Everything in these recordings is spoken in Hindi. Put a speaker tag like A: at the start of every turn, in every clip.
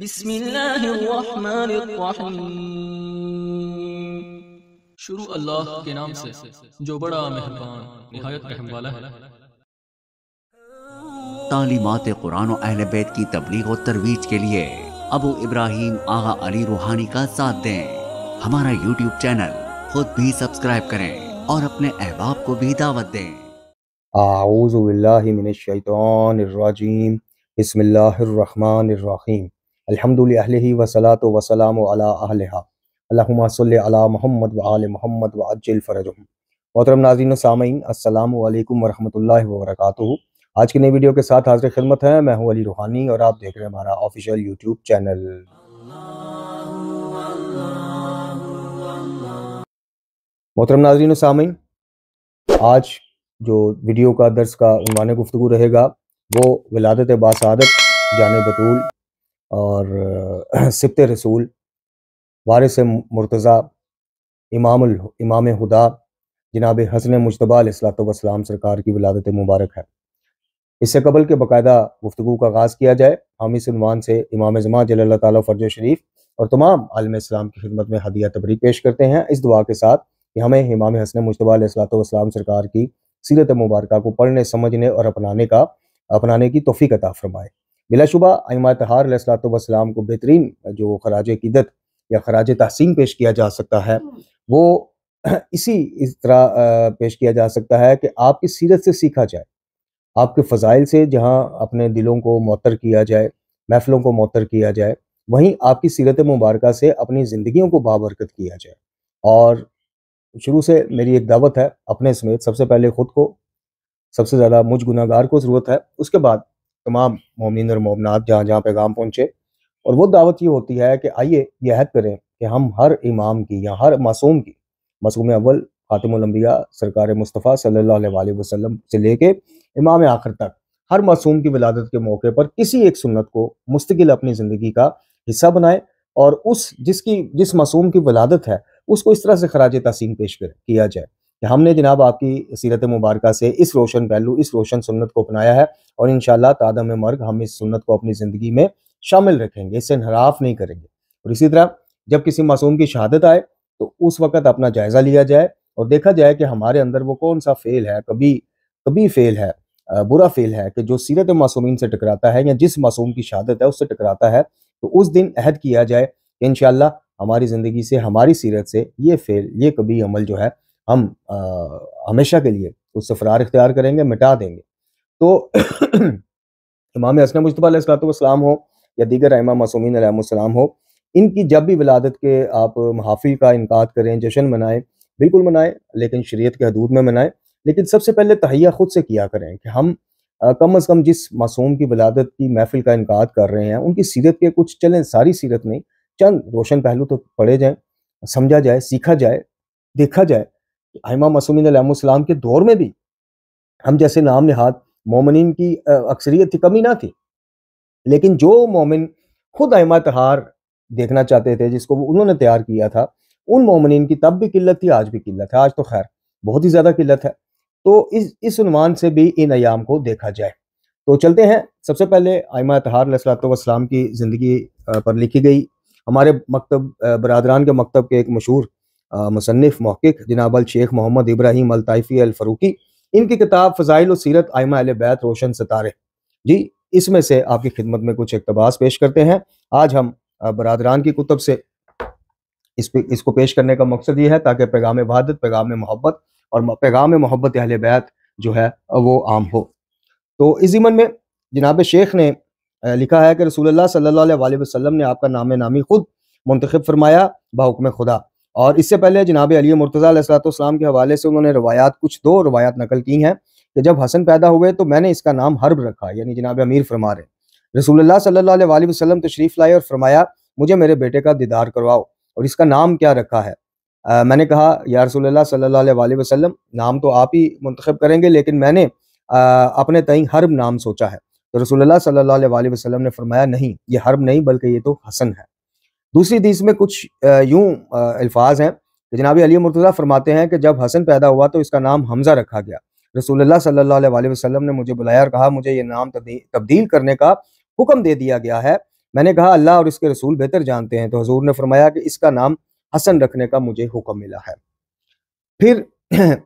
A: بسم الله الرحمन الرحیم शुरू अल्लाह के नाम से जो बड़ा मेहरबान निहायत रहम वाला है तालीमत कुरान और अहल बैत की तबलीग और तरवीज के लिए अबू इब्राहिम आगा अली रूहानी का साथ दें हमारा यूट्यूब चैनल खुद भी सब्सक्राइब करें और अपने अहबाब को भी दावत दें आऊज़ बिल्लाहि मिनश शैतानिर रजीम बिस्मिल्लाहिर रहमानिर रहीम अलहमदिल्ल वसलात वसलाम अला महमद वाल महमद व अज्जल मोहतरम नाजीन सामीन अल्लाम वरहमल वर्क आज की नई वीडियो के साथ हाजिर खिदमत है मैं हूँ अली रूहानी और आप देख रहे हैं हमारा ऑफिशियल यूट्यूब चैनल मोहतरम नाजीन सामीन आज जो वीडियो का दर्ज का गुफ्तु रहेगा वो विलादत बासादत जान बतूल और सिप्त रसूल वारिस मुर्तज़ा इमाम इमाम हुदा जनाब हसन मुशतबा सलाम सरकार की विलादत मुबारक है इससे कबल के बाकायदा गुफ्तु का आगाज़ किया जाए हम इस से इमाम जमा जल फर्ज शरीफ और तमाम आलम इस्लाम की खिदमत में हदिया तबरी पेश करते हैं इस दुआ के साथ कि हमें इमाम हसन मुशतबा सलाम सरकार की सीरत मुबारक को पढ़ने समझने और अपनाने का अपनाने की तोफ़ी का ताफ़रमाए बिलाशुबा अमा तहार सलाम को बेहतरीन जो खराज अकीदत या खराज तहसीन पेश किया जा सकता है हम्म। वो इसी इस तरह पेश किया जा सकता है कि आपकी सीरत से सीखा जाए आपके फ़जाइल से जहाँ अपने दिलों को मअतर किया जाए महफ़लों को मअतर किया जाए वहीं आपकी सीरत मुबारक से अपनी ज़िंदगियों को बाबरकत किया जाए और शुरू से मेरी एक दावत है अपने समेत सबसे पहले ख़ुद को सबसे ज़्यादा मुझ गुनागार को ज़रूरत है उसके बाद तमाम मोमिन और मोमनात जहाँ जहाँ पैगाम पहुँचे और वो दावत ये होती है कि आइए यह हद करें कि हम हर इमाम की या हर मासूम की मासूम अव्वल खातिमिया सरकार मुस्तफ़ा सल्ला से लेके इमाम आखिर तक हर मासूम की विलादत के मौके पर किसी एक सुन्नत को मुस्तकिल अपनी ज़िंदगी का हिस्सा बनाए और उस जिसकी जिस मासूम की विलादत है उसको इस तरह से खराज तसीम पेश कर किया जाए कि हमने जनाब आपकी सीरत मुबारक से इस रोशन पहलू इस रोशन सुन्नत को अपनाया है और इन तादम मर्ग हम इस सुन्नत को अपनी ज़िंदगी में शामिल रखेंगे इससे नराफ नहीं करेंगे और इसी तरह जब किसी मासूम की शहादत आए तो उस वक़्त अपना जायज़ा लिया जाए और देखा जाए कि हमारे अंदर वो कौन सा फ़ेल है कभी कभी फ़ेल है बुरा फेल है कि जो सीरत मासूमिन से टकराता है या जिस मासूम की शहादत है उससे टकराता है तो उस दिन अहद किया जाए कि इन हमारी ज़िंदगी से हमारी सीरत से ये फेल ये कभी अमल जो है हम आ, हमेशा के लिए उससे फरार इख्तियार करेंगे मिटा देंगे तो इमाम असन मुशतफ़ा हो या दीगर अमा मासूमिन हो इनकी जब भी विलादत के आप महाफिल का इनका करें जश्न मनाएं बिल्कुल मनाएं लेकिन शरीयत के हदूद में मनाएं लेकिन सबसे पहले तहिया ख़ुद से किया करें कि हम आ, कम अज़ कम जिस मासूम की विलादत की महफिल का इनका कर रहे हैं उनकी सीरत के कुछ चलें सारी सीरत नहीं चंद रोशन पहलू तो पढ़े जाएँ समझा जाए सीखा जाए देखा जाए आयमा मसूमिन के दौर में भी हम जैसे नाम नहाद मोमिन की अक्सरियत की कमी ना थी लेकिन जो मोमिन खुद आयमा तहार देखना चाहते थे जिसको उन्होंने तैयार किया था उन मोमिन की तब भी किल्लत थी आज भी किल्लत है आज तो खैर बहुत ही ज़्यादा किल्लत है तो इस इसमान से भी इन अयाम को देखा जाए तो चलते हैं सबसे पहले आयमा सलाम की ज़िंदगी पर लिखी गई हमारे मकतब बरदरान के मकतब के एक मशहूर मुसनफ़ मौक़ जनाब अल शेख मोहम्मद इब्राहिम अल ताइफ़ी अल फ़रूकी इनकी किताब फ़जाइल सीरत आयमा अल बैत रोशन सितारे जी इसमें से आपकी खिदमत में कुछ इकतबास पेश करते हैं आज हम बरदरान की कुतब से इस पे, इसको पेश करने का मकसद ये है ताकि पैगाम वहादत पैगाम मोहब्बत और पैगाम मोहब्बत अहल बैत जो है वो आम हो तो इस ज़मन में जनाब शेख ने लिखा है कि रसूल सल्ला वसम ने आपका नाम नामी खुद मंतखब फरमाया बाहुकम खुदा और इससे पहले जनाब अली मुर्तज़ाम के हवाले से उन्होंने रवायात कुछ दो रवायात नकल की हैं कि जब हसन पैदा हुए तो मैंने इसका नाम हर्ब रखा यानी जनाब अमीर फरमा रहे रसूल सल्ला वसलम वसल्लम तशरीफ़ लाए और फरमाया मुझे मेरे बेटे का दीदार करवाओ और इसका नाम क्या रखा है आ, मैंने कहा या रसूलुल्लाह सल्ला वसलम नाम तो आप ही मंतखब करेंगे लेकिन मैंने आ, अपने तई हर्ब नाम सोचा है तो रसूलुल्लाह सल्ला वसलम ने फरमाया नहीं ये हर्ब नहीं बल्कि ये तो हसन है दूसरी हदीस में कुछ यूं अल्फाज हैं कि जनाब अली मुर्तज़ा फरमाते हैं कि जब हसन पैदा हुआ तो इसका नाम हमज़ा रखा गया रसूलुल्लाह सल्लल्लाहु अलैहि वसल्लम ने मुझे बुलाया और कहा मुझे ये नाम तब्दील करने का हुक्म दे दिया गया है मैंने कहा अल्लाह और इसके रसूल बेहतर जानते हैं तो हजूर ने फरमाया कि इसका नाम हसन रखने का मुझे हुक्म मिला है फिर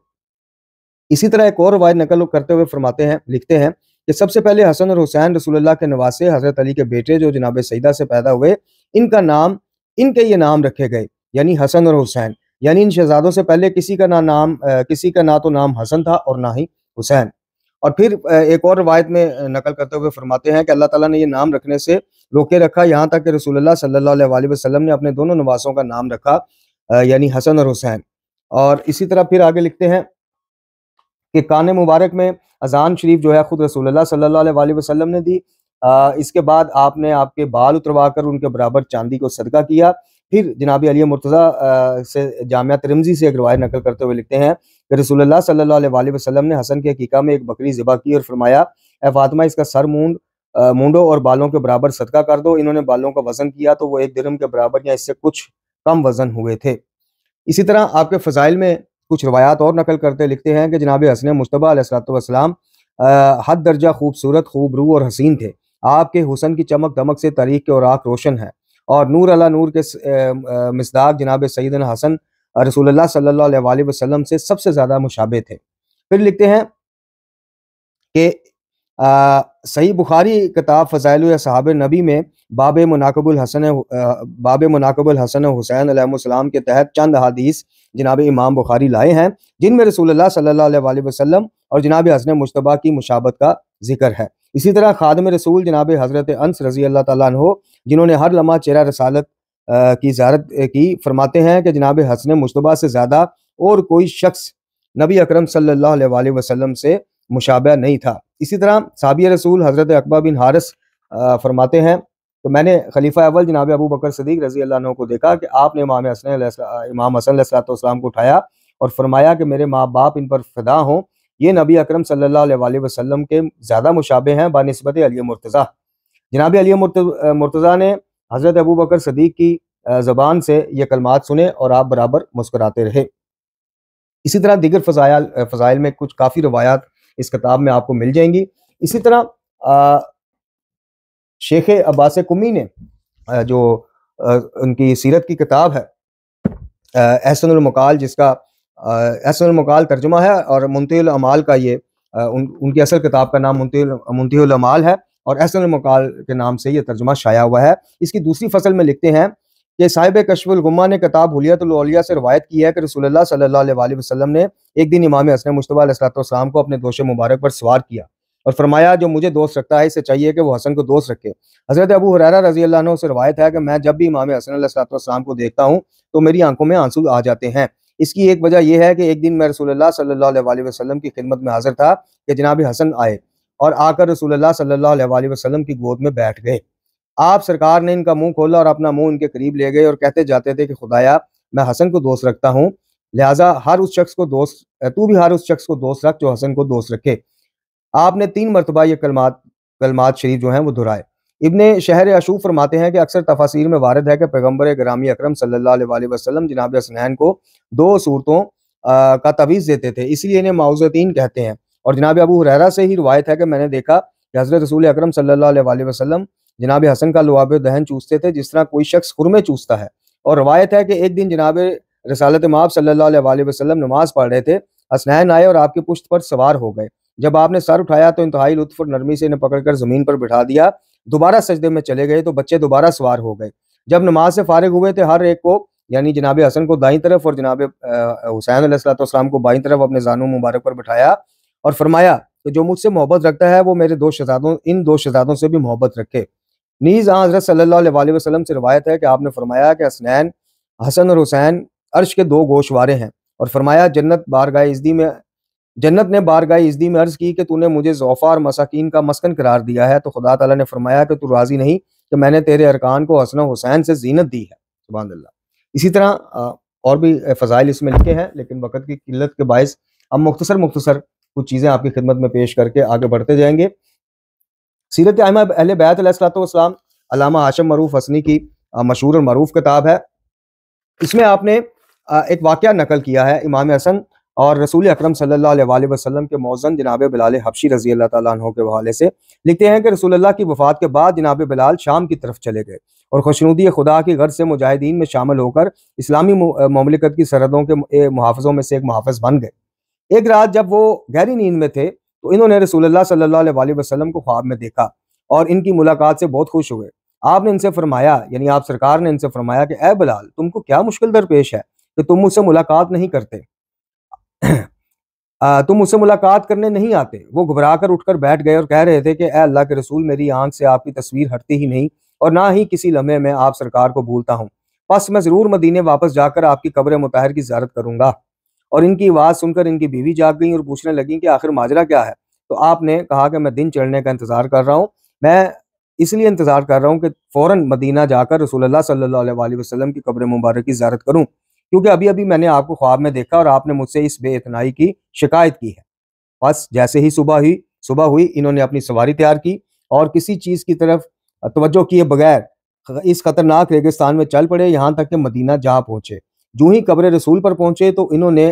A: इसी तरह एक और रवायत नकल करते हुए फरमाते हैं लिखते हैं कि सबसे पहले हसन और हुसैन रसूलुल्लाह के नवासे हजरत अली के बेटे जो जनाब सईदा से पैदा हुए इनका नाम इनके ये नाम रखे गए यानी हसन और हुसैन यानी इन शहजादों से पहले किसी का ना नाम किसी का ना तो नाम हसन था और ना ही हुसैन और फिर एक और रवायत में नकल करते हुए फरमाते हैं कि अल्लाह ताला ने ये नाम रखने से रोके रखा यहाँ तक कि रसूलुल्लाह सल्लल्लाहु अलैहि वसल्लम ने अपने दोनों नवासों का नाम रखा यानी हसन और हुसैन और इसी तरह फिर आगे लिखते हैं कि कान मुबारक में अजान शरीफ जो है ख़ुद रसूलुल्लाह सल्लल्लाहु अलैहि वसल्लम ने दी आ, इसके बाद आपने आपके बाल उतरवा कर उनके बराबर चांदी को सदका किया फिर जनाबी अली मुर्तज़ा से जामिया तिरमजी से एक रवायत नकल करते हुए लिखते हैं कि रसूलुल्लाह सल्लल्लाहु अलैहि वसल्लम ने हसन के हकीका में एक बकरी ज़िबा की और फरमाया ए फातिमा इसका सर मूंड मूंडो और बालों के बराबर सदका कर दो इन्होंने बालों का वजन किया तो वो एक दिरम के बराबर या इससे कुछ कम वजन हुए थे इसी तरह आपके फ़जाइल में कुछ रवायात और नकल करते लिखते हैं कि जनाब हसन मुशतबा सलाम हद दर्जा खूबसूरत खूब रू और हसीन थे आपके हुसन की चमक दमक से तारीख के और आख रोशन है और नूर अला नूर के मसदाक जनाब सईद हसन रसूल अलैहि वसल्लम से सबसे ज़्यादा मुशाबे थे फिर लिखते हैं कि सही बुखारी किताब फ़जाइल साहब नबी में बाब मनाकबुल हसन बाब मनाकबुल हसन हुसैन के तहत चंद हदीस जनाब इमाम बुखारी लाए हैं जिनमें रसूल अलैहि वसल्लम और जनाब हसन मुशतबा की मुशाबत का जिक्र है इसी तरह खादम रसूल जनाब हज़रत अंस रजी अल्लाह तु जिन्होंने हर लम्हा चेहरा रसालत की ज्यारत की फरमाते हैं कि जनाब हसन मुशतबा से ज़्यादा और कोई शख्स नबी अक्रम सल्लल्लाहु अलैहि वसल्लम से मुशाबा नहीं था इसी तरह साबिया रसूल हज़रत अकबा बिन हारस फरमाते हैं तो मैंने खलीफा अव्वल जनाब अबू बकर सदीक रजी अल्लाह को देखा कि आपने इमाम हसन इमाम हसन सलाम को उठाया और फरमाया कि मेरे माँ बाप इन पर फिदा हों ये नबी अक्रम सल्लल्लाहु वसलम के ज़्यादा मुशाबे हैं बनस्बत अली मुर्तज़ा जनाब अली मुर्तज़ा ने हज़रत अबू बकर सदीक की ज़बान से ये कलमात सुने और आप बराबर मुस्कराते रहे इसी तरह दिगर फ़जायल फ़जाइल में कुछ काफ़ी रवायात इस किताब में आपको मिल जाएंगी इसी तरह शेख अब्बास कुमी ने जो उनकी सीरत की किताब है एहसनमकाल जिसका मकाल तर्जुमा है और मुंतिल अमाल का ये आ, उन, उनकी असल किताब का नाम मुंतिल अमाल है और मकाल के नाम से यह तर्जुमा शाया हुआ है इसकी दूसरी फसल में लिखते हैं कि साहिब कशफुल गुम्मा ने किताब हुलियातुलिया से रवायत की है कि रसोल्ला सल्ला वसलम ने एक दिन इमाम हसन मुशतबालाम को अपने दोष मुबारक पर सवार किया और फरमाया जो मुझे दोस्त रखता है इसे चाहिए कि वो हसन को दोस्त रखे हज़रत अबू हरारा रजी से रवायत है कि मैं जब भी इमाम हसन सलाम को देखता हूँ तो मेरी आंखों में आंसू आ जाते हैं इसकी एक वजह यह है कि एक दिन मैं रसूलुल्लाह सल्लल्लाहु अलैहि वसल्लम की खिदमत में हाजिर था कि जनाब हसन आए और आकर रसूलुल्लाह सल्लल्लाहु अलैहि वसल्लम की गोद में बैठ गए आप सरकार ने इनका मुंह खोला और अपना मुंह इनके करीब ले गए और कहते जाते थे कि खुदाया मैं हसन को दोस्त रखता हूँ लिहाजा हर उस शख्स को दोस्त तू भी हर उस शख्स को दोस्त रख जो हसन को दोस्त रखे आपने तीन मरतबा ये कलमात कलमात शरीफ जो हैं वो दोहराए इबन शहर अशूफ फरमाते हैं कि अक्सर तफासिर में वारद है कि पैगम्बर ग्रामी अक्रम सल्ला वसलम जनाब हसनैन को दो सूरतों का तवीज़ देते थे इसलिए इन्हें माउजीन कहते हैं और जनाब अबू हुररा से ही रवायत है कि मैंने देखा कि हज़रत रसूल अक्रम सल्ला वसलम जनाब हसन का लुआब दहन चूसते थे जिस तरह कोई शख्स खुरमे चूसता है और रवायत है कि एक दिन जनाब रसालत माब सल्ला वसलम नमाज पढ़ रहे थे हसनैन आए और आपकी पुश्त पर सवार हो गए जब आपने सर उठाया तो इंतहाई लुत्फ और नरमी से इन्हें पकड़कर ज़मीन पर बिठा दिया दोबारा सजदे में चले गए तो बच्चे दोबारा सवार हो गए जब नमाज से फारिग हुए थे हर एक को यानी जनाब हसन को दाई तरफ और जनाब हुसैन सलाम को बाई तरफ अपने जानू मुबारक पर बिठाया और फरमाया कि जो मुझसे मोहब्बत रखता है वो मेरे दो शहजादों इन दो शहजादों से भी मोहब्बत रखे नीज़ हज़रत सल्ला वसलम से रवायत है कि आपने फरमाया कि हसनैन हसन और हुसैन अर्श के दो गोशवारे हैं और फरमाया जन्नत बारगा इजदी में जन्नत ने बारगाह इजदी में अर्ज की कि तूने मुझे जोफ़ा और मसाकिन का मस्कन करार दिया है तो खुदा तला ने फरमाया कि तू राजी नहीं कि मैंने तेरे अरकान को हसन हुसैन से जीनत दी है सुबह इसी तरह और भी फ़जाइल इसमें लिखे हैं लेकिन वक्त की किल्लत के बायस हम मुख्तसर मुख्तसर कुछ चीज़ें आपकी खिदमत में पेश करके आगे बढ़ते जाएंगे सीरत आयमा अहल बैतलाम अलामा आशम मरूफ हसनी की मशहूर और मरूफ किताब है इसमें आपने एक वाक़ नकल किया है इमाम हसन और रसूल अक्रम वसलम के मौजन जनाब बिलाल हबशी रजी अल्लाह तु के हवाले से लिखते हैं कि रसूल की वफात के बाद जनाब बिलाल शाम की तरफ चले गए और खुशनुदी खुदा की गर्ज से मुजाहिदीन में शामिल होकर इस्लामी ममलिकत की सरहदों के मुहाफ़ों में से एक मुहाफ़ बन गए एक रात जब वो गहरी नींद में थे तो इन्होंने रसूल सल्ला वसलम को ख्वाब में देखा और इनकी मुलाकात से बहुत खुश हुए आपने इनसे फरमाया यानी आप सरकार ने इनसे फरमाया कि ए बिलाल तुमको क्या मुश्किल दरपेश है कि तुम मुझसे मुलाकात नहीं करते तुम उससे मुलाकात करने नहीं आते वो घबरा कर उठकर बैठ गए और कह रहे थे कि ए अल्लाह के रसूल मेरी आंख से आपकी तस्वीर हटती ही नहीं और ना ही किसी लम्हे में आप सरकार को भूलता हूँ बस मैं ज़रूर मदीने वापस जाकर आपकी कब्र मुतार की ज्यारत करूंगा और इनकी आवाज़ सुनकर इनकी बीवी जाग गई और पूछने लगी कि आखिर माजरा क्या है तो आपने कहा कि मैं दिन चढ़ने का इंतज़ार कर रहा हूँ मैं इसलिए इंतज़ार कर रहा हूँ कि फ़ौर मदीना जाकर रसूल सल्ला वसलम की कब्र मुबारक की ज्यारत करूँ क्योंकि अभी अभी मैंने आपको ख्वाब में देखा और आपने मुझसे इस बेतनाई की शिकायत की है बस जैसे ही सुबह हुई सुबह हुई इन्होंने अपनी सवारी तैयार की और किसी चीज़ की तरफ तोज्जो किए बगैर इस खतरनाक रेगिस्तान में चल पड़े यहाँ तक कि मदीना जा पहुँचे जूँ ही कब्र रसूल पर पहुँचे तो इन्होंने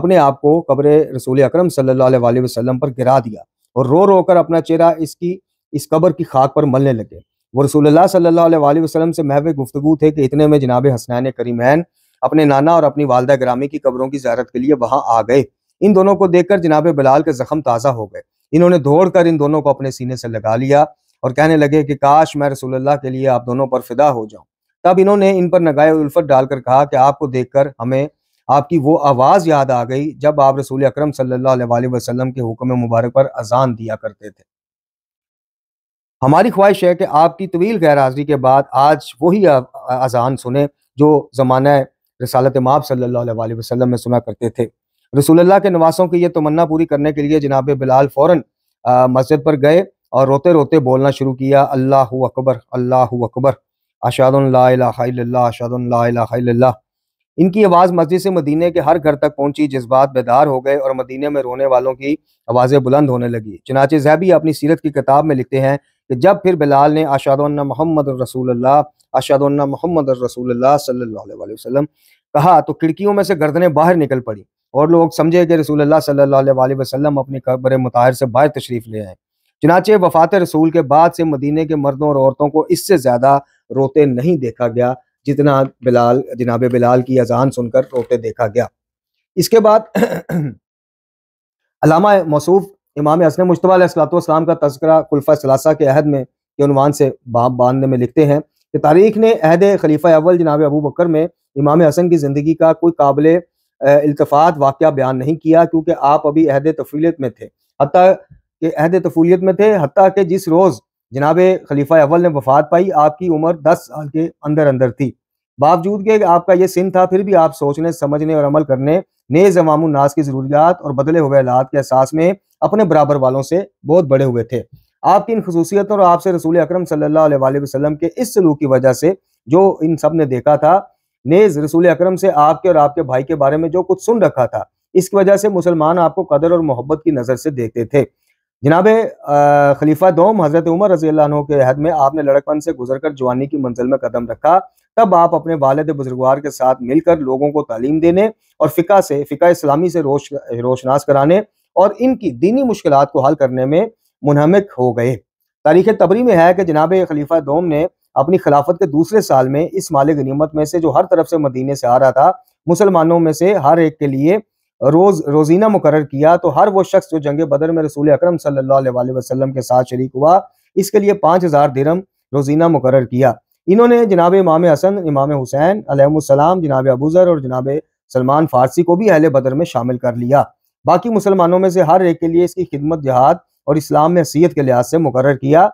A: अपने आप को कब्र रसूल अक्रम सल्ला वसलम पर गिरा दिया और रो रो कर अपना चेहरा इसकी इस कब्र की खाक पर मलने लगे वो रसूल सल्ला वसलम से महवे गुफ्तु थे कि इतने में जनाब हसनैन करीमैन अपने नाना और अपनी वालदा ग्रामी की कब्रों की ज्यारत के लिए वहां आ गए इन दोनों को देखकर जनाब बिलाल के जख्म ताज़ा हो गए इन्होंने दौड़ कर इन दोनों को अपने सीने से लगा लिया और कहने लगे कि काश मैं रसूलुल्लाह के लिए आप दोनों पर फिदा हो जाऊं तब इन्होंने इन पर नगाए उल्फत डालकर कहा कि आपको देखकर हमें आपकी वो आवाज़ याद आ गई जब आप रसूल अक्रम वसल्लम के हुक्म मुबारक पर अजान दिया करते थे हमारी ख्वाहिश है कि आपकी तवील गैर हाजिरी के बाद आज वही अजान सुने जो ज़माना रसालत माब सल्ला वसलम में सुना करते थे रसूल्ला के नवासों की यह तमन्ना पूरी करने के लिए जनाब बिलाल फ़ौर मस्जिद पर गए और रोते रोते बोलना शुरू किया अल्लाह अकबर अल्लाह अकबर अशादल्ला इनकी आवाज़ मस्जिद से मदीने के हर घर तक पहुंची जज्बात बेदार हो गए और मदीने में रोने वालों की आवाज़ें बुलंद होने लगी चनाचे जैबी अपनी सीरत की किताब में लिखते हैं कि जब फिर बिलाल ने अशादन्ना मोहम्मद रसूल अशादन्ना मोहम्मद रसूल सल्ला कहा तो खिड़कियों में से गर्दनें बाहर निकल पड़ी और लोग समझे कि रसूल सल्ला वसलम अपनी कब्र मुताहिर से बाहर तशरीफ़ ले आए चनाचे वफात रसूल के बाद से मदीने के मर्दों और औरतों को इससे ज़्यादा रोते नहीं देखा गया जितना बिलाल जनाब बिलाल की अजान सुनकर रोते देखा गया इसके बाद अलामा मसूफ इमाम हसन मुशतबालाम का तस्करा खुलफा सलासा के अहद में के अनवान से बाप बांधने में लिखते हैं कि तारीख ने अहद खलीफा अव्वल जनाब अबू बकर में इमाम हसन की ज़िंदगी का कोई काबिल अल्तफ़ात वाक़ बयान नहीं किया क्योंकि आप अभी अहद तफीलियत में थे हती कि अहद तफूलियत में थे हती के जिस रोज़ जनाब खलीफा अव्वल ने वफात पाई आपकी उम्र दस साल के अंदर अंदर थी बावजूद के आपका यह सिंध था फिर भी आप सोचने समझने और अमल करने नए नाज की ज़रूरियात और बदले हुए हालात के अहसास में अपने बराबर वालों से बहुत बड़े हुए थे आपकी इन खसूसियतों और आपसे रसूल अक्रम सल्लाम के इस सलूक की वजह से जो इन सब ने देखा था नेज रसूल अक्रम से आपके और आपके भाई के बारे में जो कुछ सुन रखा था इसकी वजह से मुसलमान आपको कदर और मोहब्बत की नज़र से देखते थे जनाब खलीफा दोम हज़रत उमर रजील के अहद में आपने लड़कपन से गुजर कर जवानी की मंजिल में कदम रखा तब आप अपने वालद बुजुर्गवार के साथ मिलकर लोगों को तालीम देने और फ़िका से फ़िका इस्लामी से रोश रोशनास कराने और इनकी दीनी मुश्किल को हल करने में मुनहमक हो गए तारीख तबरी में है कि जनाब खलीफा दोम ने अपनी खिलाफत के दूसरे साल में इस माल गनीमत में से जो हर तरफ से मदीने से आ रहा था मुसलमानों में से हर एक के लिए रोज रोजीना मुकर किया तो हर वो शख्स जो जंग बदर में रसूल अक्रम सल्लाम के साथ शरीक हुआ इसके लिए पाँच हज़ार दिरम रोजीना मुकर किया इन्होंने जनाब इमाम हसन इमाम हुसैन अलहमसलम जनाब अबूज़र और जनाब सलमान फारसी को भी अहले बदर में शामिल कर लिया बाकी मुसलमानों में से हर एक के लिए इसकी खिदमत जहाद और इस्लाम में हैसीत के लिहाज से मुकर किया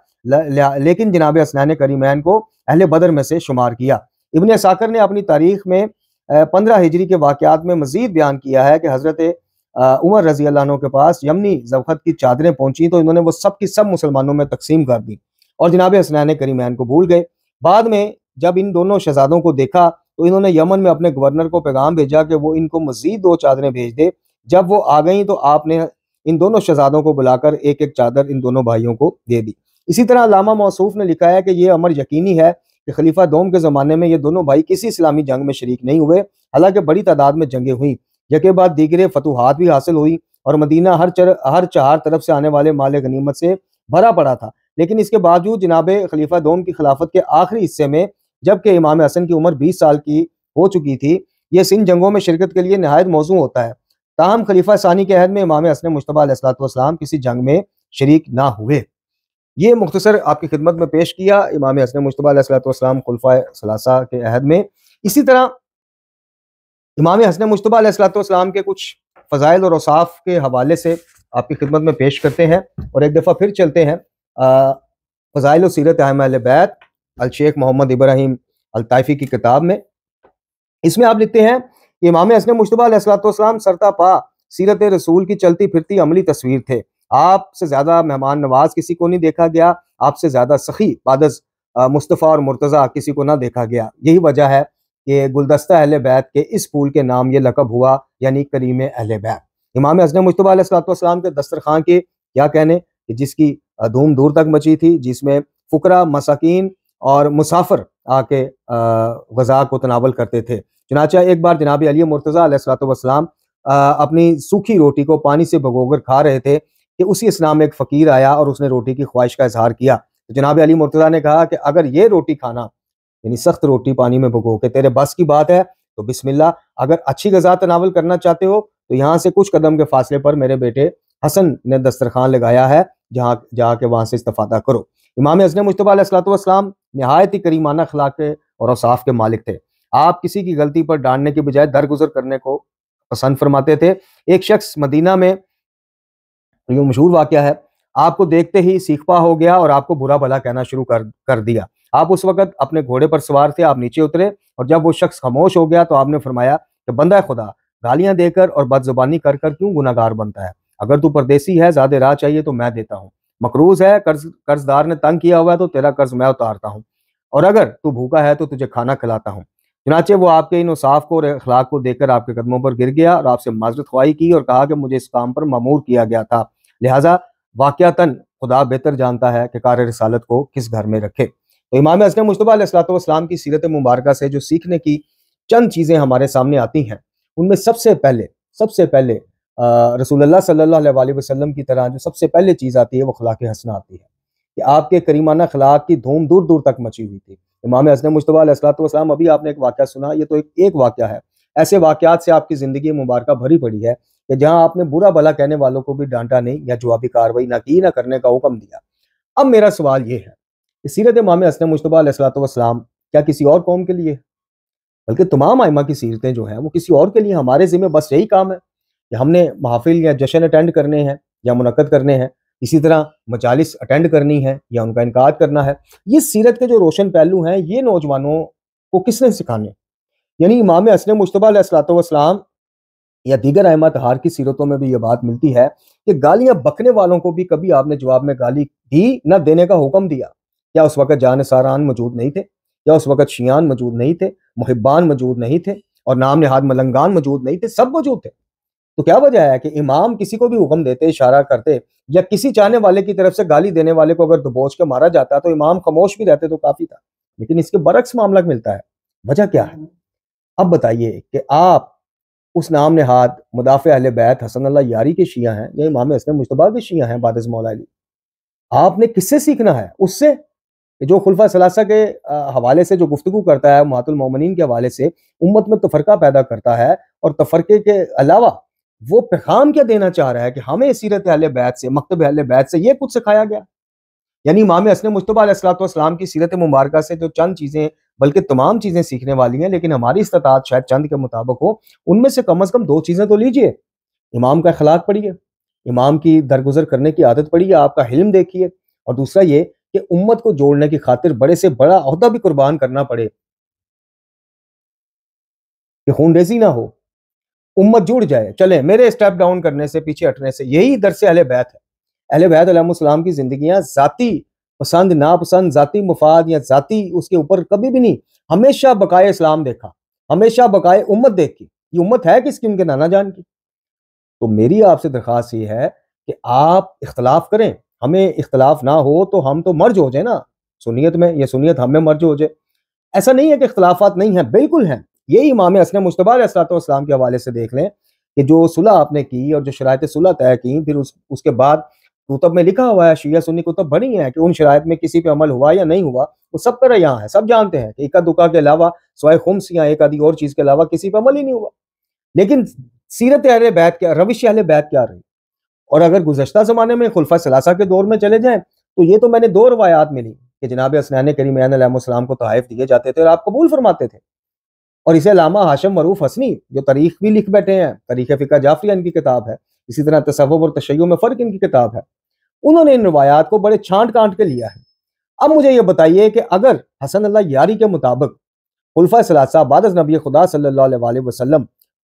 A: लेकिन जनाब असनान करीमैन को अहल बदर में से शुमार किया इबन साकर ने अपनी तारीख में पंद्रह हिजरी के वाक़ात में मजीद बयान किया है कि हज़रत उमर रजी अल्लाह के पास यमनी जवखत की चादरें पहुंची तो इन्होंने वो सब की सब मुसलमानों में तकसीम कर दी और जनाब हसनैन करीमैन को भूल गए बाद में जब इन दोनों शहजादों को देखा तो इन्होंने यमन में अपने गवर्नर को पैगाम भेजा कि वो इनको मजीद दो चादरें भेज दे जब वो आ गई तो आपने इन दोनों शहजादों को बुलाकर एक एक चादर इन दोनों भाइयों को दे दी इसी तरह लामा मौसूफ ने लिखा है कि ये अमर यकीनी है कि खलीफा दोम के ज़माने में ये दोनों भाई किसी इस्लामी जंग में शरीक नहीं हुए हालांकि बड़ी तादाद में जंगें हुई यके बाद दीगरे फतूहत भी हासिल हुई और मदीना हर चर हर चार तरफ से आने वाले माल गनीमत से भरा पड़ा था लेकिन इसके बावजूद जनाब खलीफा दोम की खिलाफत के आखिरी हिस्से में जबकि इमाम हसन की उम्र बीस साल की हो चुकी थी ये सिंध जंगों में शिरकत के लिए नहायत मौजू होता है ताहम खलीफा सानी के अहद में इमाम हसन मुशतबा किसी जंग में शरीक ना हुए ये मुख्तसर आपकी खिदमत में पेश किया इमाम हसन मुशतबा असलातम खुलफा सलासा के अहद में इसी तरह इमाम हसन मुशतबा के कुछ फ़जाइल और उसाफ़ के हवाले से आपकी खिदमत में पेश करते हैं और एक दफ़ा फिर चलते हैं फ़जाइल सीरत अहम बैत अलशेख मोहम्मद इब्राहिम अलताफ़ी की किताब में इसमें आप लिखते हैं कि इमाम हसन मुशतबालाम सरता पा सीरत रसूल की चलती फिरती अमली तस्वीर थे आपसे ज़्यादा मेहमान नवाज किसी को नहीं देखा गया आपसे ज़्यादा सखी बादस मुस्तफ़ा और मुर्तज़ा किसी को ना देखा गया यही वजह है कि गुलदस्ता अहल बैत के इस फूल के नाम ये लकब हुआ यानी करीम अहल बैत इमाम हसन मुशतबालाम के दस्तरखां के क्या कहने कि जिसकी धूम दूर तक मची थी जिसमें फकर मसाकिन और मुसाफर आके गजा को तनावल करते थे चनाचा एक बार जनाब अली मुर्तज़ातम अपनी सूखी रोटी को पानी से भगोकर खा रहे थे कि उसी इस्लाम में एक फ़कीर आया और उसने रोटी की ख्वाहिश का इजहार किया तो जनाब अली मुर्तज़ा ने कहा कि अगर ये रोटी खाना यानी सख्त रोटी पानी में भगो के तेरे बस की बात है तो बिसमिल्ला अगर अच्छी गजा तनावल करना चाहते हो तो यहाँ से कुछ कदम के फासले पर मेरे बेटे हसन ने दस्तरखान लगाया है जहाँ जाके वहाँ से इस्तफादा करो इमाम हसन मुशतबा सलाम नहायत ही करीमाना खिला और असाफ के मालिक थे आप किसी की गलती पर डालने के बजाय दरगुजर करने को पसंद फरमाते थे एक शख्स मदीना में ये मशहूर वाक्य है आपको देखते ही सीखपा हो गया और आपको बुरा भला कहना शुरू कर कर दिया आप उस वक्त अपने घोड़े पर सवार थे आप नीचे उतरे और जब वो शख्स खामोश हो गया तो आपने फरमाया कि बंदा खुदा गालियां देकर और बदजुबानी कर कर क्यों गुनागार बनता है अगर तू परदेसी है ज्यादा राह चाहिए तो मैं देता हूँ मकरूज है कर्ज कर्जदार ने तंग किया हुआ है तो तेरा कर्ज मैं उतारता हूँ और अगर तू भूखा है तो तुझे खाना खिलाता हूँ चनाचे वो आपके इन उसाफ को और अखलाक को देखकर आपके कदमों पर गिर गया और आपसे माजरत ख्वाही की और कहा कि मुझे इस काम पर मामूर किया गया था लिहाजा वाक़ता खुदा बेहतर जानता है कि कार रसालत को किस घर में रखे तो इमाम अजम मुशतबालाम की सीरत मुबारक से जो सीखने की चंद चीज़ें हमारे सामने आती हैं उनमें सबसे पहले सबसे पहले रसूलुल्लाह सल्लल्लाहु अलैहि वसल्लम की तरह जो सबसे पहले चीज़ आती है वो खलाक हसना आती है कि आपके करीमाना खलाक की धूम दूर दूर तक मची हुई थी इमाम हसन मुशतबासलाम अभी आपने एक वाक्य सुना ये तो एक, एक वाक्य है ऐसे वाक्यात से आपकी ज़िंदगी मुबारक भरी पड़ी है कि जहाँ आपने बुरा भला कहने वालों को भी डांटा नहीं या जवाबी कार्रवाई ना की ना करने का हुक्म दिया अब मेरा सवाल ये है कि सीरत इमाम हसन मुशतबासलाम क्या किसी और कौम के लिए बल्कि तमाम आयमा की सीरतें जो हैं वो किसी और के लिए हमारे ज़िम्मे बस यही काम है कि हमने महाफिल या जशन अटेंड करने हैं या मुनद करने हैं इसी तरह मजालिस अटेंड करनी है या उनका इनकार करना है ये सीरत के जो रोशन पहलू हैं ये नौजवानों को किसने सिखाने यानी इमाम असलम मुशतबालाम या दीगर अहमा तहार की सीरतों में भी ये बात मिलती है कि गालियां बकने वालों को भी कभी आपने जवाब में गाली दी ना देने का हुक्म दिया क्या उस वक्त जान सारान मौजूद नहीं थे या उस वक्त शियान मौजूद नहीं थे मुहिबान मौजूद नहीं थे और नाम नहाद मलंगान मौजूद नहीं थे सब मौजूद थे तो क्या वजह है कि इमाम किसी को भी हुक्म देते इशारा करते या किसी चाहने वाले की तरफ से गाली देने वाले को अगर दबोच के मारा जाता तो इमाम खामोश भी रहते तो काफी था लेकिन इसके बरक्स मामला मिलता है वजह क्या है अब बताइए कि आप उस नाम ने हाथ मुदाफ़ अहल बैत हसन अल्लाह यारी के शिया हैं या इमाम हसन मुशतबा के शिया हैं बाद मौलाली आपने किससे सीखना है उससे जो खुलफा सलासा के हवाले से जो गुफ्तु करता है महातुलमोमिन के हवाले से उम्मत में तफरका पैदा करता है और तफरके के अलावा वो पैगाम क्या देना चाह रहा है कि हमें सीरत अहल बैत से मकतब अहल बैत से ये कुछ सिखाया गया यानी इमाम हसन मुशतबा असलातम की सीरत मुबारक से जो चंद चीज़ें बल्कि तमाम चीज़ें सीखने वाली हैं लेकिन हमारी इस्तात शायद चंद के मुताबिक हो उनमें से कम अज़ कम दो चीज़ें तो लीजिए इमाम का अखलाक पढ़िए इमाम की दरगुजर करने की आदत पड़ी है आपका हिल्म देखिए और दूसरा ये कि उम्मत को जोड़ने की खातिर बड़े से बड़ा अहदा भी कुर्बान करना पड़े कि खून रेजी ना हो उम्मत जुड़ जाए चले मेरे स्टेप डाउन करने से पीछे हटने से यही दर से अहल बैत है अहल बैतम की जिंदगियां जाति पसंद नापसंद जाति मुफाद या जाती उसके ऊपर कभी भी नहीं हमेशा बकाए इस्लाम देखा हमेशा बकाए उम्मत देखी ये उम्मत है किसकी उनके नाना जान की तो मेरी आपसे दरख्वास्त ये है कि आप इख्तलाफ करें हमें इख्तलाफ ना हो तो हम तो मर्ज हो जाए ना सुनीत में या सुनीत हमें मर्ज हो जाए ऐसा नहीं है कि इख्तलाफात नहीं है बिल्कुल हैं यही इमाम असलम मुशतबालाम के हवाले से देख लें कि जो सुलह आपने की और जो शरात सुलह तय की फिर उस, उसके बाद कुतब में लिखा हुआ है शिया सुन्नी कुतब बनी है कि उन शरात में किसी पे अमल हुआ या नहीं हुआ वो सब तरह यहाँ है सब जानते हैं कि इक्का दुका के अलावा स्वाय खुम्स या एक आधी और चीज़ के अलावा किसी पर अमल ही नहीं हुआ लेकिन सीरत अहर बैत क्या रविश अहल बैत क्या रही और अगर गुजशत ज़माने में खुलफा सलासा के दौर में चले जाएँ तो ये तो मैंने दो रवायात मिली कि जनाब असनैन करीम को तहफ़ दिए जाते थे और आप कबूल फरमाते थे और इसे लामा हाशम मरूफ हसनी जो तारीख भी लिख बैठे हैं तारीख फ़िका जाफरिया इनकी किताब है इसी तरह तसवुब और तशैय में फ़र्क इनकी किताब है उन्होंने इन रवायात को बड़े छांट कांट के लिया है अब मुझे ये बताइए कि अगर हसन अल्लाह यारी के मुताबिक खुलफा सलासा बाद नबी खुदा सल्ला वसलम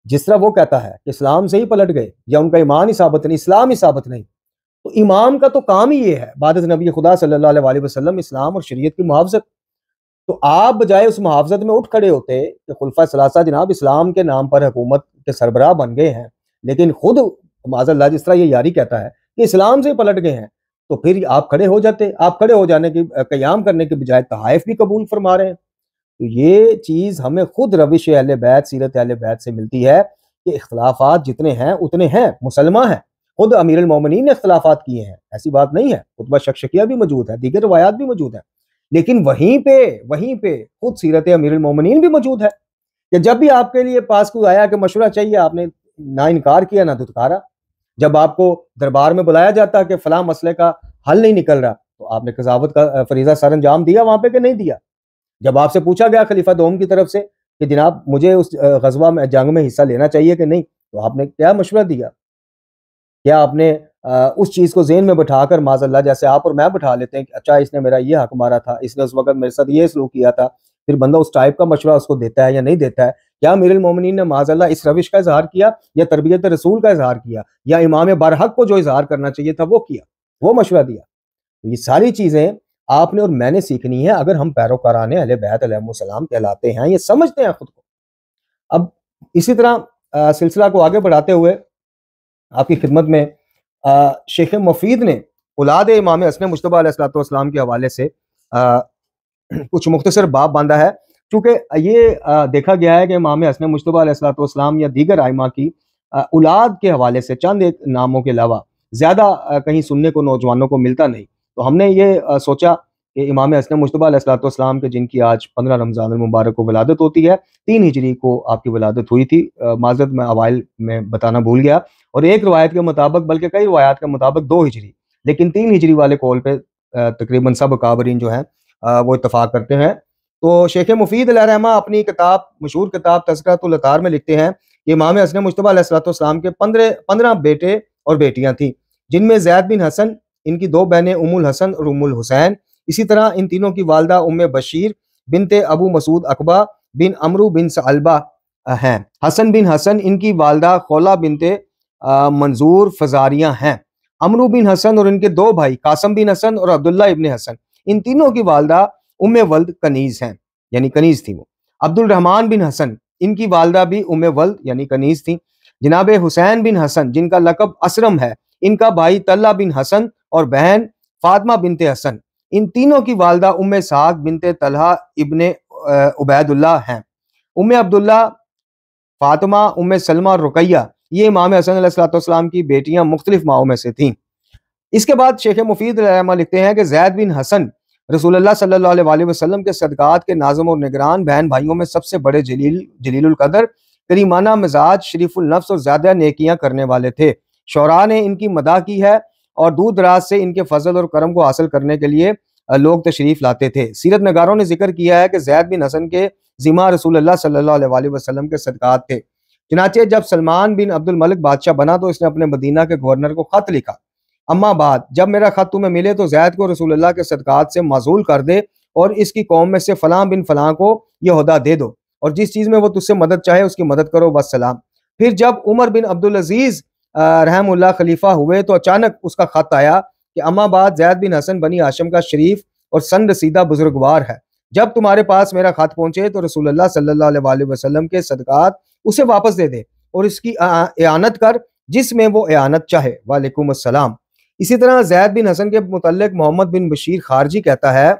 A: जिस तरह वो कहता है कि इस्लाम से ही पलट गए या उनका ईमान ही साबित नहीं इस्लाम ही साबित नहीं तो इमाम का तो काम ही ये है बाद नबी खुदा सल्ला वसलम इस्लाम और शरीय की मुआवजत तो आप बजाय उस मुहावजत में उठ खड़े होते कि खुलफा सलासा जनाब इस्लाम के नाम पर हुकूमत के सरबराह बन गए हैं लेकिन खुद माजल्ला जिस तरह ये यारी कहता है कि इस्लाम से पलट गए हैं तो फिर आप खड़े हो जाते आप खड़े हो जाने की क्याम करने के बजाय तहाइफ भी कबूल फरमा रहे हैं तो ये चीज़ हमें खुद रविश अहल बैत सीरत अहल बैत से मिलती है कि इख्लाफा जितने हैं उतने हैं मुसलमा हैं खुद अमीर ने अख्तलाफात किए हैं ऐसी बात नहीं है खुतबा शख्शिया भी मौजूद है दीगर रवायात भी मौजूद है लेकिन वहीं पे वहीं पे खुद सीरत अमीर मोमिन भी मौजूद है कि जब भी आपके लिए पास कोई आया कि मशवरा चाहिए आपने ना इनकार किया ना धुतकारा जब आपको दरबार में बुलाया जाता कि फला मसले का हल नहीं निकल रहा तो आपने कजावत का फरीजा सर अंजाम दिया वहां पे कि नहीं दिया जब आपसे पूछा गया खलीफा दोम की तरफ से कि जनाब मुझे उस गजबा में जंग में हिस्सा लेना चाहिए कि नहीं तो आपने क्या मशवरा दिया क्या आपने उस चीज़ को जेन में बैठा कर माजल्ला जैसे आप और मैं बैठा लेते हैं कि अच्छा इसने मेरा ये हक मारा था इसने उस वक्त मेरे साथ ये सलूक किया था फिर बंदा उस टाइप का मशवरा उसको देता है या नहीं देता है या मेरे मोमिन ने माजल्ला इस रविश का इजहार किया या तरबियत रसूल का इजहार किया या इमाम बरहक को जो इजहार करना चाहिए था वो किया वो मशवरा दिया तो ये सारी चीज़ें आपने और मैंने सीखनी है अगर हम पैरोकारान बैत बैतम कहलाते हैं ये समझते हैं खुद को अब इसी तरह सिलसिला को आगे बढ़ाते हुए आपकी खिदमत में शेख मुफीद ने उलाद इमाम हसन मुशतबा के हवाले से आ, कुछ मुख्तर बाप बांधा है चूंकि ये आ, देखा गया है कि इमाम हसन मुशतबा सलाम या दीगर आयमा की औलाद के हवाले से चंद एक नामों के अलावा ज़्यादा कहीं सुनने को नौजवानों को मिलता नहीं तो हमने ये आ, सोचा कि इमाम हसन मुशतबा के जिनकी आज पंद्रह रमज़ान मुबारक को वलादत होती है तीन हिजरी को आपकी वलादत हुई थी माजरत में अवाइल में बताना भूल गया और एक रवायत के मुताबिक बल्कि कई रवायात के मुताबिक दो हिजरी लेकिन तीन हिजरी वाले कॉल पर तकरीबन सब काबरीन जो है वो इतफाक़ करते हैं तो शेख मुफीद रहमा अपनी किताब मशहूर किताब तस्करतलतार में लिखते हैं कि इमाम हसन मुशतबालाम के पंद्रह पंद्रह बेटे और बेटियाँ थीं जिनमें जैद बिन हसन इनकी दो बहनें उमुल हसन और उमुल हुसैन इसी तरह इन तीनों की वालदा उम बशीर बिनते अबू मसूद अकबा बिन अमरू बिन सलबा हैं हसन बिन हसन इनकी वालदा खौला बिनते मंजूर फजारियां हैं अमरू बिन हसन और इनके दो भाई कासम बिन हसन और अब्दुल्ला इबन हसन इन तीनों की वालदा उम वल्द कनीज हैं यानी कनीज थी वो अब्दुल रहमान बिन हसन इनकी वालदा भी उम वल्द यानी कनीज थी जिनाब हुसैन बिन हसन जिनका लकब असरम है इनका भाई तल्ला बिन हसन और बहन फातमा बिनते हसन इन तीनों की वालदा उम साग बिनते तलहा इबन उबैदुल्ला हैं उम अब्दुल्ला फातमा उम सलमा रुकैया ये इमाम हसन सलाम की बेटियां मुख्तलिफ माओ में से थीं इसके बाद शेख मुफीद रहमा लिखते हैं कि जैद बिन हसन रसूलुल्लाह सल्लल्लाहु वसल्लम के सदक़ात के नाजम और निगरान बहन भाइयों में सबसे बड़े जलील जलीलकदर करीमाना मिजाज शरीफुल नफ्स और ज़्यादा नेकियां करने वाले थे शौरा ने इनकी मदा की है और दूर दराज से इनके फजल और करम को हासिल करने के लिए लोग तशरीफ़ लाते थे सीरत नगारों ने जिक्र किया है कि जैद बिन हसन के ज़िमा रसूल सल्ला वसलम के सदक़ात थे चनाचे जब सलमान बिन अब्दुल मलिक बादशाह बना तो इसने अपने मदीना के गवर्नर को खत लिखा अम्मा बाद जब मेरा खत तुम्हें मिले तो जैद को रसूलुल्लाह के सदक़ात से माजूल कर दे और इसकी कौम में से फलां बिन फलां को यह अहदा दे दो और जिस चीज़ में वो तुझसे मदद चाहे उसकी मदद करो वसलाम फिर जब उमर बिन अब्दुल अजीज़ रहमुल्ला खलीफा हुए तो अचानक उसका खत आया कि अम्माबाद जैद बिन हसन बनी आशम का शरीफ और सन रसीदा बुजुर्गवार है जब तुम्हारे पास मेरा खत पहुंचे तो रसूलुल्लाह सल्लल्लाहु अलैहि वसल्लम के सदक़ात उसे वापस दे दे और इसकी एनत कर जिसमें वो एनत चाहे वालेकुम असलम इसी तरह जैद बिन हसन के मुतल मोहम्मद बिन बशीर खारजी कहता है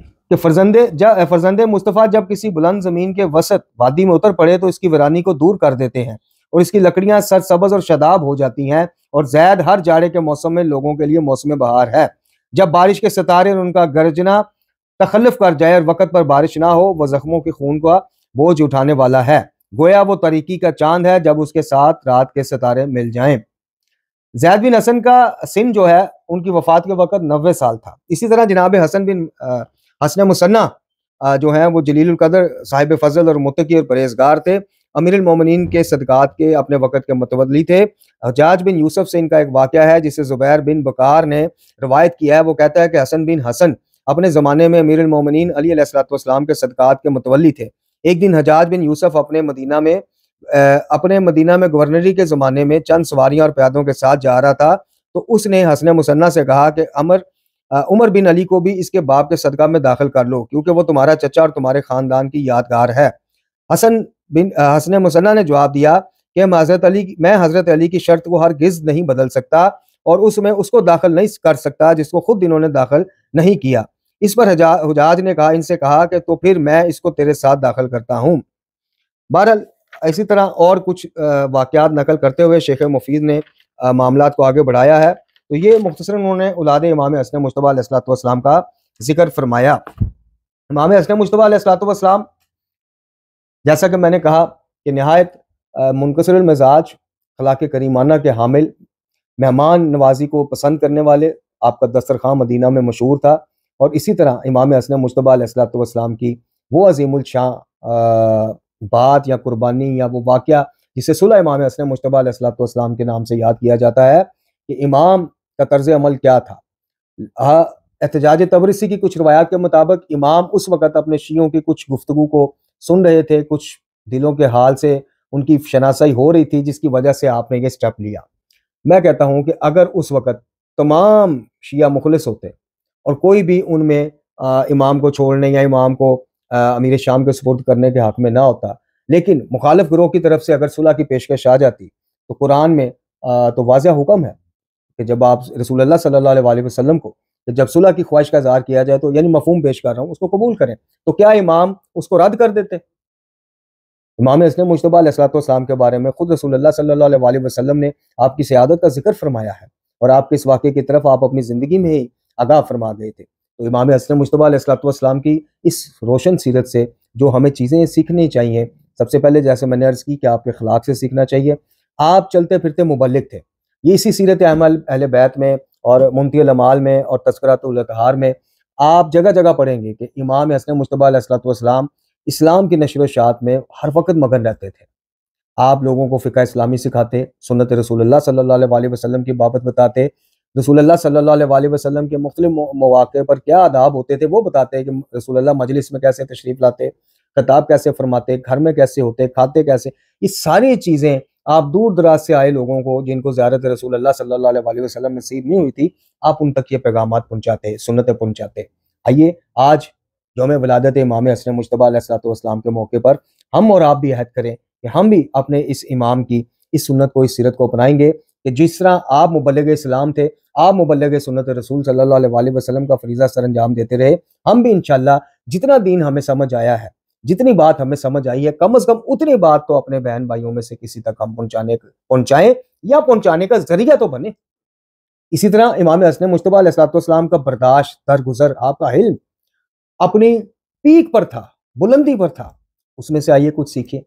A: कि फर्जंदे फर्जंद मुस्तफ़ा जब किसी बुलंद ज़मीन के वसत वादी में उतर पड़े तो इसकी वीरानी को दूर कर देते हैं और इसकी लकड़ियां सरसब्ज और शदाब हो जाती हैं और जैद हर जाड़े के मौसम में लोगों के लिए मौसम बहार है जब बारिश के सितारे और उनका गरजना तखलफ कर जाए और वक़्त पर बारिश ना हो वह ज़ख्मों के खून का बोझ उठाने वाला है गोया वो तरीकी का चांद है जब उसके साथ रात के सितारे मिल जाएं जैद बिन हसन का सिन जो है उनकी वफात के वक्त नबे साल था इसी तरह जनाब हसन बिन हसन मुसन्ना जो है वो जलील कदर साहिब फजल और मुतकी और परहेजगार थे अमीर मोमिन के सदकात के अपने वक़्त के मतवली थे हजाज बिन यूसुफ से इनका एक वाक़ है जिसे ज़ुबैर बिन बकार ने रवायत किया है वो कहता है कि हसन बिन हसन अपने ज़माने में अमीर मोमिन अली सलाम के सदकात के मतवली थे एक दिन हजाज बिन यूसुफ अपने मदीना में अपने मदीना में गवर्नरी के ज़माने में चंद सवारियां और प्यादों के साथ जा रहा था तो उसने हसन मुसन्ना से कहा कि अमर उमर बिन अली को भी इसके बाप के सदका में दाखिल कर लो क्योंकि वो तुम्हारा चचा और तुम्हारे खानदान की यादगार है हसन बिन हसन मुसन्ना ने जवाब दिया कि मैं हजरत अली मैं हजरत अली की शर्त को हर गिज नहीं बदल सकता और उसमें उसको दाखिल नहीं कर सकता जिसको खुद इन्होंने दाखिल नहीं किया इस पर हजाज ने कहा इनसे कहा कि तो फिर मैं इसको तेरे साथ दाखिल करता हूँ बहरहाल इसी तरह और कुछ वाक़ात नकल करते हुए शेख मुफीद ने मामला को आगे बढ़ाया है तो ये मुख्तर उन्होंने उलाद इमाम हसन मुशतबालाम का जिक्र फरमाया इमाम हसन मुशतबालाम जैसा कि मैंने कहा कि नहायत मुनकसर मिजाज खलाक करीमाना के हामिल मेहमान नवाजी को पसंद करने वाले आपका दस्तरखान मदीना में मशहूर था और इसी तरह इमाम असलम मुशतबा असलातम की वो अजीमुलशाह बात या कुर्बानी या वो वाक़ जिसे सुलह इमाम असलम मुशतबा असलातम के नाम से याद किया जाता है कि इमाम का तर्ज अमल क्या था एहतजाज तबरसी की कुछ रवायात के मुताबिक इमाम उस वक़्त अपने शीयों की कुछ गुफ्तु को सुन रहे थे कुछ दिलों के हाल से उनकी शनासाई हो रही थी जिसकी वजह से आपने ये स्टेप लिया मैं कहता हूँ कि अगर उस वक़्त तमाम शिया मुखलस होते और कोई भी उनमें इमाम को छोड़ने या इमाम को अमीर शाम के सपुर्द करने के हक में ना होता लेकिन मुखालफ ग्रोह की तरफ से अगर सुलह की पेशकश आ जाती तो कुरान में आ, तो वाज़ हुक्म है कि जब आप रसूल सल्ला वसलम को जब सुलह की ख्वाहिश का इजहार किया जाए तो यानी मफहम पेश कर रहा हूँ उसको कबूल करें तो क्या इमाम उसको रद्द कर देते इमाम इसने मुशतबा सलाम के बारे में खुद रसूल सल्ला वसलम ने आपकी सियादत का जिक्र फरमाया है और आपके इस वाक़े की तरफ आप अपनी ज़िंदगी में ही आगाह फरमा गए थे तो इमाम हसन सलाम की इस रोशन सीरत से जो हमें चीज़ें सीखनी चाहिए सबसे पहले जैसे मैंने अर्ज़ की कि आपके अखलाक से सीखना चाहिए आप चलते फिरते मुबलिक थे ये इसी सीरत अहमल अहल बैत में और मुमतीमाल में और तस्करातहार में आप जगह जगह पढ़ेंगे कि इमाम हसन मुशतबालाम इस्लाम की नशर वशात में हर वक्त मगन रहते थे आप लोगों को फ़िका इस्लामी सिखाते सुनत रसूल सल्ला वसलम की बाबत बताते सल्लल्लाहु सल्ला वसलम के मुख्त मौाक़े पर क्या आदाब होते थे वो बताते हैं कि रसूलुल्लाह मजलिस में कैसे तशरीफ़ लाते खताब कैसे फरमाते घर में कैसे होते खाते कैसे ये सारी चीज़ें आप दूर दराज से आए लोगों को जिनको ज्यारत सल्लल्लाहु सल्ला वसलम नसीब नहीं हुई थी आप उन तक ये पैगाम पहुँचाते सुनतें पहुँचाते आइए आज योम वलादत इमाम हसन मुशतबालाम के मौके पर हम और आप भी अहद करें कि हम भी अपने इस इमाम की इस सुन्नत को इस सीरत को अपनाएंगे कि जिस तरह आप मुबलग इस्लाम थे आप मुबलग सुनत रसूल सल्ला वसलम का फरीजा सर अंजाम देते रहे हम भी इनशाला जितना दीन हमें समझ आया है जितनी बात हमें समझ आई है कम अज कम उतनी बात तो अपने बहन भाइयों में से किसी तक हम पहुंचाने पहुंचाएं या पहुंचाने का जरिया तो बने इसी तरह इमाम हसन मुशतबालाम का बर्दाश्त दरगुजर आपका हिल्म अपनी पीक पर था बुलंदी पर था उसमें से आइए कुछ सीखें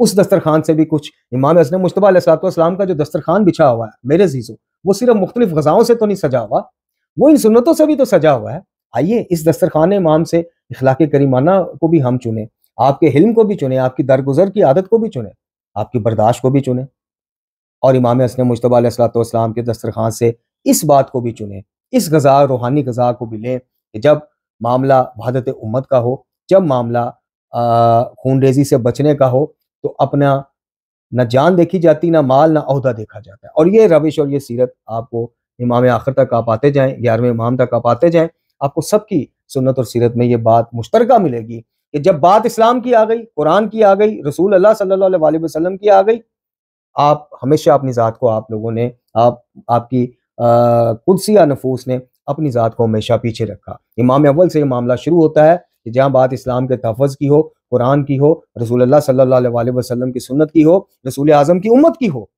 A: उस दस्तरखान से भी कुछ इमाम असलम मुशतबालाम का जो दस्तरखान बिछा हुआ है मेरे जीजो वो सिर्फ मुख्तलिफ गजाओं से तो नहीं सजा हुआ वो इन सुनतों से भी तो सजा हुआ है आइए इस दस्तरखान इमाम से इखलाक करीमाना को भी हम चुने आपके हिल्म को भी चुने आपकी दरगुजर की आदत को भी चुने आपकी बर्दाश्त को भी चुने और इमाम हसन मुशतबालाम के दस्तरखान से इस बात को भी चुने इस गज़ा रूहानी गज़ा को भी लें कि जब मामला वहादत उम्मत का हो जब मामला खून रेजी से बचने का हो तो अपना ना जान देखी जाती ना माल ना अहदा देखा जाता है और ये रविश और ये सीरत आपको इमाम आखिर तक आप आते जाएँ ग्यारहवें इमाम तक आप आते जाएं आपको सबकी सुन्नत और सीरत में ये बात मुश्तरका मिलेगी कि जब बात इस्लाम की आ गई कुरान की आ गई रसूल अल्लाह सल्लल्लाहु अलैहि वसल्लम की आ गई आप हमेशा अपनी ज़ात को आप लोगों ने आप आपकी कुदसिया नफूस ने अपनी ज़ात को हमेशा पीछे रखा इमाम अव्वल से ये मामला शुरू होता है कि जहाँ बात इस्लाम के तहफ़ की हो कुरान की हो रसूल सल्ला वसलम की सुन्नत की हो रसूल आज़म की उम्मत की हो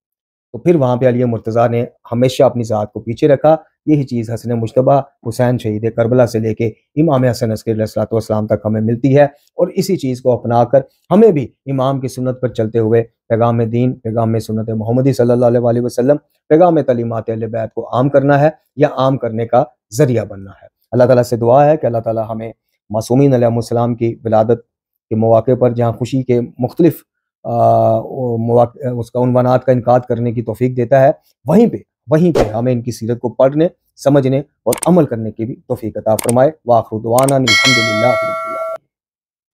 A: तो फिर वहाँ पे अली मुर्तज़ा ने हमेशा अपनी ज़ात को पीछे रखा यही चीज़ हसन मुशतबा हुसैन शहीद करबला से लेके इमाम हसन असलाम तक हमें मिलती है और इसी चीज़ को अपना कर हमें भी इमाम की सुनत पर चलते हुए पैगाम दीन पैगाम सुनत मोहम्मदी सल्ला वसलम पैगाम तलीमत बैत को आम करना है या आम करने का ज़रिया बनना है अल्लाह तला से दुआ है कि अल्लाह ताली हमें मासूमिन आलाम की विलादत के मौक़े पर जहाँ खुशी के मुख्तलिफ उसका उनवानात का इनका करने की तोफ़ी देता है वहीं पर वहीं पर हमें इनकी सीरत को पढ़ने समझने और अमल करने की भी तोफ़ी अता फ़रमाए वाखरुदवाना अलहमदिल्ला